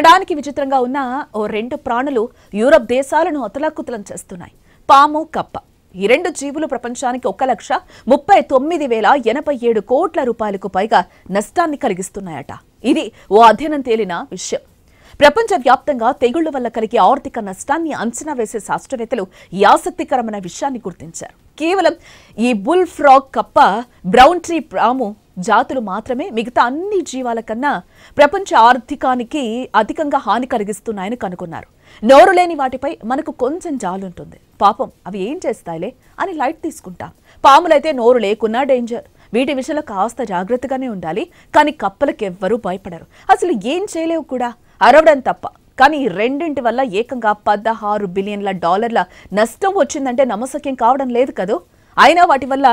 వినడానికి విచిత్రంగా ఉన్న ఓ రెండు ప్రాణులు యూరప్ దేశాలను అతలాకుతలం చేస్తున్నాయి పాము కప్ప ఈ రెండు జీవులు ప్రపంచానికి ఒక లక్ష ముప్పై తొమ్మిది వేల ఎనభై ఏడు కోట్ల రూపాయలకు పైగా నష్టాన్ని కలిగిస్తున్నాయట ఇది ఓ అధ్యయనం తేలిన విషయం ప్రపంచవ్యాప్తంగా తెగుళ్ల వల్ల కలిగే ఆర్థిక నష్టాన్ని అంచనా వేసే శాస్త్రవేత్తలు ఈ ఆసక్తికరమైన విషయాన్ని గుర్తించారు కేవలం ఈ బుల్ ఫ్రాగ్ కప్ప బ్రౌన్ ట్రీ పాము జాతులు మాత్రమే మిగతా అన్ని జీవాల కన్నా ప్రపంచ ఆర్థికానికి అధికంగా హాని కలిగిస్తున్నాయని కనుగొన్నారు నోరు లేని వాటిపై మనకు కొంచెం జాలుంటుంది పాపం అవి ఏం చేస్తాయిలే అని లైట్ తీసుకుంటాం పాములైతే నోరు లేకున్నా డేంజర్ వీటి విషయంలో కాస్త జాగ్రత్తగానే ఉండాలి కానీ కప్పలకెవ్వరూ భయపడరు అసలు ఏం చేయలేవు కూడా అరవడం తప్ప కానీ రెండింటి వల్ల ఏకంగా పదహారు బిలియన్ల డాలర్ల నష్టం వచ్చిందంటే నమ్మసక్యం కావడం లేదు కదూ అయినా వాటి వల్ల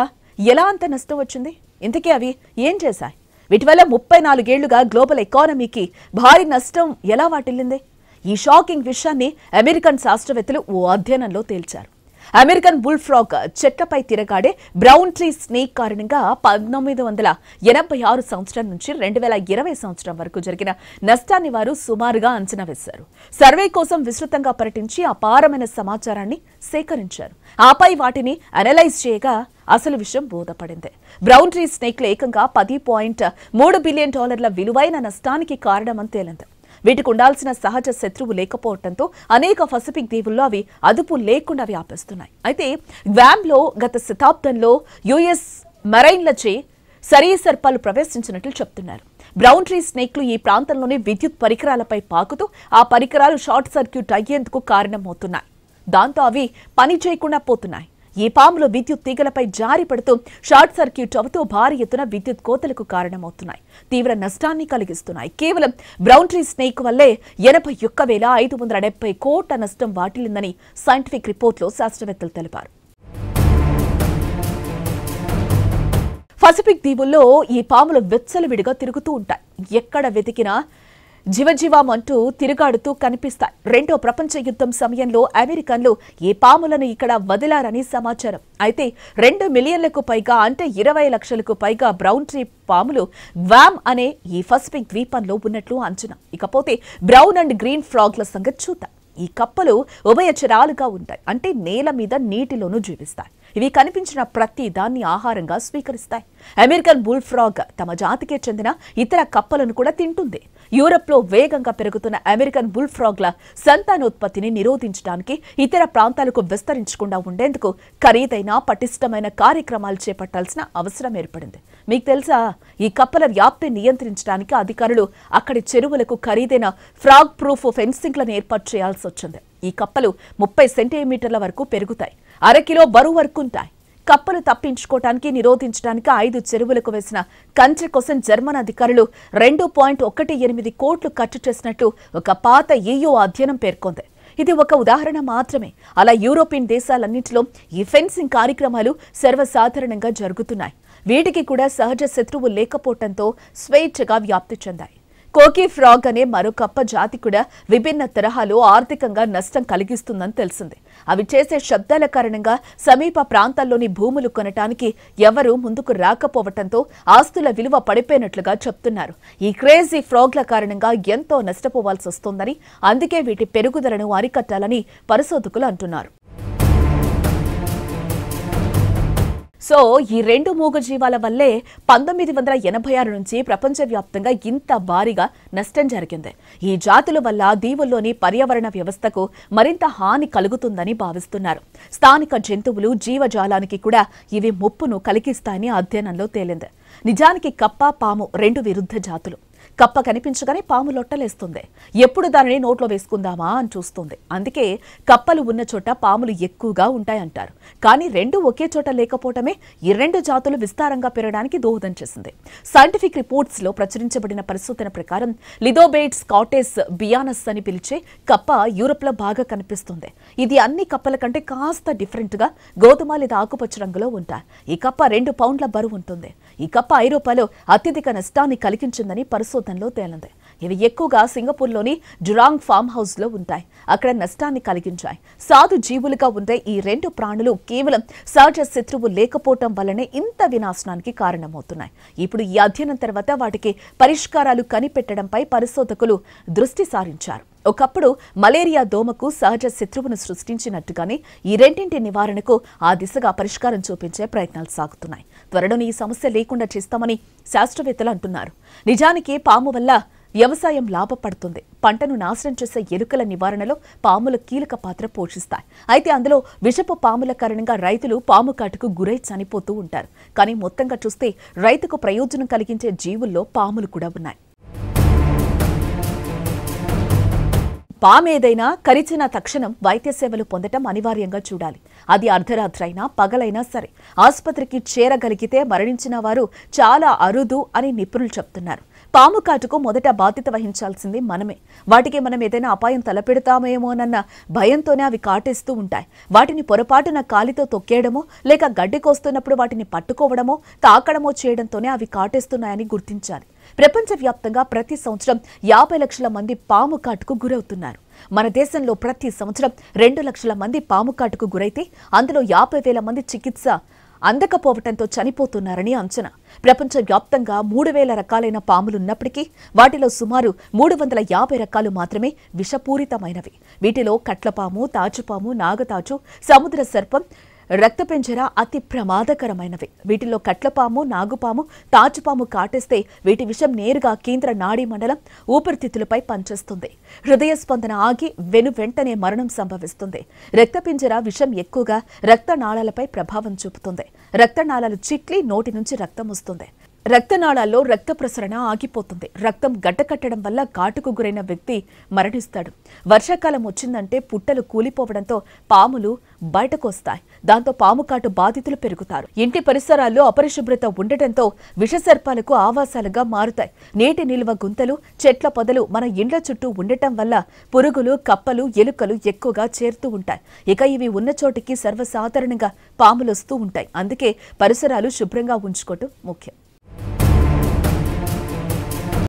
ఎలా అంత నష్టం వచ్చింది ఇంతకీ అవి ఏం చేశాయి వీటి వల్ల ముప్పై నాలుగేళ్లుగా గ్లోబల్ ఎకానమీకి భారీ నష్టం ఎలా వాటిల్లింది ఈ షాకింగ్ విషయాన్ని అమెరికన్ శాస్త్రవేత్తలు ఓ అధ్యయనంలో తేల్చారు అమెరికన్ బుల్ ఫ్రాగ్ చెట్లపై తిరగాడే బ్రౌన్ ట్రీ స్నేక్ కారణంగా పంతొమ్మిది వందల ఎనభై ఆరు సంవత్సరం నుంచి రెండు వేల ఇరవై సంవత్సరం వరకు జరిగిన నష్టాన్ని వారు సుమారుగా అంచనా వేశారు సర్వే కోసం విస్తృతంగా పర్యటించి అపారమైన సమాచారాన్ని సేకరించారు ఆపై వాటిని అనలైజ్ చేయగా అసలు విషయం బోధపడింది బ్రౌన్ ట్రీ స్నేక్లు ఏకంగా పది పాయింట్ మూడు బిలియన్ డాలర్ల విలువైన నష్టానికి కారణమని తేలింది వీటికి ఉండాల్సిన సహజ శత్రువు లేకపోవడంతో అనేక పసిఫిక్ దీవుల్లో అవి అదుపు లేకుండా వ్యాపిస్తున్నాయి అయితే గ్వామ్లో గత శతాబ్దంలో యుఎస్ మెరైన్లచే సరీ సర్పాలు ప్రవేశించినట్లు చెప్తున్నారు బ్రౌన్ ట్రీ స్నేక్లు ఈ ప్రాంతంలోని విద్యుత్ పరికరాలపై పాకుతూ ఆ పరికరాలు షార్ట్ సర్క్యూట్ అయ్యేందుకు కారణమవుతున్నాయి దాంతో అవి పని చేయకుండా పోతున్నాయి ఈ పాములు విద్యుత్ తీగలపై జారి పడుతూ షార్ట్ సర్క్యూట్ అవుతూ భారీ ఎత్తున విద్యుత్ కోతలకు కారణమవుతున్నాయి తీవ్ర నష్టాన్ని కలిగిస్తున్నాయి కేవలం బ్రౌన్ ట్రీ స్నేక్ వల్లే ఎనభై వేల ఐదు వందల డెబ్బై కోట్ల నష్టం వాటిల్లిందని సైంటిఫిక్ రిపోర్ట్లో శాస్త్రవేత్తలు తెలిపారు పసిఫిక్ దీవుల్లో ఈ పాములు విచ్చలవిడిగా తిరుగుతూ ఉంటాయి ఎక్కడ వెతికినా జీవజీవం అంటూ తిరుగాడుతూ కనిపిస్తాయి రెండో ప్రపంచ యుద్ధం సమయంలో అమెరికన్లు ఈ పాములను ఇక్కడ వదిలారని సమాచారం అయితే రెండు మిలియన్లకు పైగా అంటే ఇరవై లక్షలకు పైగా బ్రౌన్ ట్రీ పాములు వామ్ అనే ఈ పసిఫిక్ ద్వీపంలో ఉన్నట్లు అంచనా ఇకపోతే బ్రౌన్ అండ్ గ్రీన్ ఫ్రాగ్ల సంగతి చూద్దాం ఈ కప్పలు ఉభయచరాలుగా ఉంటాయి అంటే నేల మీద నీటిలోనూ జీవిస్తాయి ఇవి కనిపించిన ప్రతి దాన్ని ఆహారంగా స్వీకరిస్తాయి అమెరికన్ బుల్ఫ్రాగ్ తమ జాతికే చెందిన ఇతర కప్పలను కూడా తింటుంది యూరప్ లో వేగంగా పెరుగుతున్న అమెరికన్ బుల్ఫ్రాగ్ల సంతానోత్పత్తిని నిరోధించడానికి ఇతర ప్రాంతాలకు విస్తరించకుండా ఉండేందుకు ఖరీదైన పటిష్టమైన కార్యక్రమాలు చేపట్టాల్సిన అవసరం ఏర్పడింది మీకు తెలుసా ఈ కప్పల వ్యాప్తి నియంత్రించడానికి అధికారులు అక్కడి చెరువులకు ఖరీదైన ఫ్రాగ్ ప్రూఫ్ ఫెన్సింగ్లను ఏర్పాటు చేయాల్సి వచ్చింది ఈ కప్పలు ముప్పై సెంటీమీటర్ల వరకు పెరుగుతాయి అరకిలో బరువు వరకుంటాయి కప్పలు తప్పించుకోవటానికి నిరోధించడానికి ఐదు చెరువులకు వేసిన కంచె కోసం జర్మన్ అధికారులు రెండు పాయింట్ ఒకటి ఎనిమిది కోట్లు ఖర్చు చేసినట్లు ఒక పాత ఈయో అధ్యయనం పేర్కొంది ఇది ఒక ఉదాహరణ మాత్రమే అలా యూరోపియన్ దేశాలన్నింటిలో ఈ ఫెన్సింగ్ కార్యక్రమాలు సర్వసాధారణంగా జరుగుతున్నాయి వీటికి కూడా సహజ శత్రువు లేకపోవడంతో స్వేచ్ఛగా వ్యాప్తి చెందాయి కోకీ ఫ్రాగ్ అనే మరో కప్ప జాతి కూడా విభిన్న తరహాలో ఆర్థికంగా నష్టం కలిగిస్తుందని తెలిసింది అవి చేసే శబ్దాల కారణంగా సమీప ప్రాంతాల్లోని భూములు కొనటానికి ఎవరూ ముందుకు రాకపోవటంతో ఆస్తుల విలువ పడిపోయినట్లుగా చెప్తున్నారు ఈ క్రేజీ ఫ్రాగ్ల కారణంగా ఎంతో నష్టపోవాల్సి వస్తోందని అందుకే వీటి పెరుగుదలను అరికట్టాలని పరిశోధకులు అంటున్నారు సో ఈ రెండు మూగజీవాల వల్లే పంతొమ్మిది వందల ఎనభై ఆరు నుంచి ప్రపంచవ్యాప్తంగా ఇంత భారీగా నష్టం జరిగింది ఈ జాతుల వల్ల దీవుల్లోని పర్యావరణ వ్యవస్థకు మరింత హాని కలుగుతుందని భావిస్తున్నారు స్థానిక జంతువులు జీవజాలానికి కూడా ఇవి ముప్పును కలిగిస్తాయని అధ్యయనంలో తేలింది నిజానికి కప్ప పాము రెండు విరుద్ధ జాతులు కప్ప కనిపించగానే పాము లొట్టలేస్తుంది ఎప్పుడు దానిని నోట్లో వేసుకుందామా అని చూస్తుంది అందుకే కప్పలు ఉన్న చోట పాములు ఎక్కువగా ఉంటాయంటారు కానీ రెండు ఒకే చోట లేకపోవటమే ఈ రెండు జాతులు విస్తారంగా పెరగడానికి దోహదం చేసింది సైంటిఫిక్ రిపోర్ట్స్లో ప్రచురించబడిన పరిశోధన ప్రకారం లిదోబేట్స్ కాటేస్ బియానస్ అని పిలిచే కప్ప యూరప్లో బాగా కనిపిస్తుంది ఇది అన్ని కప్పల కంటే కాస్త డిఫరెంట్గా గోధుమ లేదా ఆకుపచ్చ రంగులో ఉంటాయి ఈ కప్ప రెండు పౌండ్ల బరువు ఉంటుంది ఈ కప్ప ఐరోపాలో అత్యధిక నష్టాన్ని కలిగించిందని పరిశోధనలో తేలింది ఇవి ఎక్కువగా సింగపూర్లోని జురాంగ్ ఫామ్ హౌస్ లో ఉంటాయి అక్కడ నష్టాన్ని కలిగించాయి సాధు జీవులుగా ఉండే ఈ రెండు ప్రాణులు కేవలం సహజ శత్రువు లేకపోవటం వల్లనే ఇంత వినాశనానికి కారణమవుతున్నాయి ఇప్పుడు ఈ అధ్యయనం తర్వాత వాటికి పరిష్కారాలు కనిపెట్టడంపై పరిశోధకులు దృష్టి సారించారు ఒకప్పుడు మలేరియా దోమకు సహజ శత్రువును సృష్టించినట్టుగానే ఈ రెండింటి నివారణకు ఆ దిశగా పరిష్కారం చూపించే ప్రయత్నాలు సాగుతున్నాయి త్వరలో ఈ సమస్య లేకుండా చేస్తామని శాస్త్రవేత్తలు అంటున్నారు నిజానికి పాము వల్ల వ్యవసాయం లాభపడుతుంది పంటను నాశనం చేసే ఎరుకల నివారణలో పాములు కీలక పాత్ర పోషిస్తాయి అయితే అందులో విషపు పాముల కారణంగా రైతులు పాము కాటుకు గురై చనిపోతూ ఉంటారు కానీ మొత్తంగా చూస్తే రైతుకు ప్రయోజనం కలిగించే జీవుల్లో పాములు కూడా ఉన్నాయి పామేదైనా కరిచిన తక్షణం వైద్య సేవలు పొందటం అనివార్యంగా చూడాలి అది అర్ధరాత్రైనా పగలైనా సరే ఆసుపత్రికి చేరగలిగితే మరణించిన వారు చాలా అరుదు అని నిపుణులు చెప్తున్నారు పాము కాటుకు మొదట బాధ్యత వహించాల్సింది మనమే వాటికి మనం ఏదైనా అపాయం తలపెడతామేమోనన్న భయంతోనే అవి కాటేస్తూ ఉంటాయి వాటిని పొరపాటున కాలితో తొక్కేయడమో లేక గడ్డి కోస్తున్నప్పుడు వాటిని పట్టుకోవడమో తాకడమో చేయడంతోనే అవి కాటేస్తున్నాయని గుర్తించాలి ప్రపంచవ్యాప్తంగా ప్రతి సంవత్సరం యాభై లక్షల మంది పాము కాటుకు గురవుతున్నారు మన దేశంలో ప్రతి సంవత్సరం రెండు లక్షల మంది పాము కాటుకు గురైతే అందులో యాభై వేల మంది చికిత్స అందకపోవటంతో చనిపోతున్నారని అంచనా ప్రపంచవ్యాప్తంగా మూడు వేల రకాలైన పాములున్నప్పటికీ వాటిలో సుమారు మూడు వందల యాభై రకాలు మాత్రమే విషపూరితమైనవి వీటిలో కట్లపాము తాచుపాము నాగతాచు సముద్ర సర్పం రక్తపెంజర అతి ప్రమాదకరమైనవి వీటిలో కట్లపాము నాగుపాము తాచుపాము కాటేస్తే వీటి విషం నేరుగా కేంద్ర నాడీ మండలం ఊపిరితిత్తులపై పనిచేస్తుంది హృదయ స్పందన ఆగి వెను వెంటనే మరణం సంభవిస్తుంది రక్తపింజర విషం ఎక్కువగా రక్తనాళాలపై ప్రభావం చూపుతుంది రక్తనాళాలు చిట్లి నోటి నుంచి రక్తం వస్తుంది రక్తనాళాల్లో రక్త ప్రసరణ ఆగిపోతుంది రక్తం గడ్డకట్టడం వల్ల ఘాటుకు గురైన వ్యక్తి మరణిస్తాడు వర్షాకాలం వచ్చిందంటే పుట్టలు కూలిపోవడంతో పాములు బయటకొస్తాయి దాంతో పాము కాటు బాధితులు పెరుగుతారు ఇంటి పరిసరాల్లో అపరిశుభ్రత ఉండటంతో విషసర్పాలకు ఆవాసాలుగా మారుతాయి నీటి నిల్వ గుంతలు చెట్ల పొదలు మన ఇండ్ల చుట్టూ ఉండటం వల్ల పురుగులు కప్పలు ఎలుకలు ఎక్కువగా చేరుతూ ఉంటాయి ఇక ఇవి ఉన్న చోటికి సర్వసాధారణంగా పాములొస్తూ ఉంటాయి అందుకే పరిసరాలు శుభ్రంగా ఉంచుకోవటం ముఖ్యం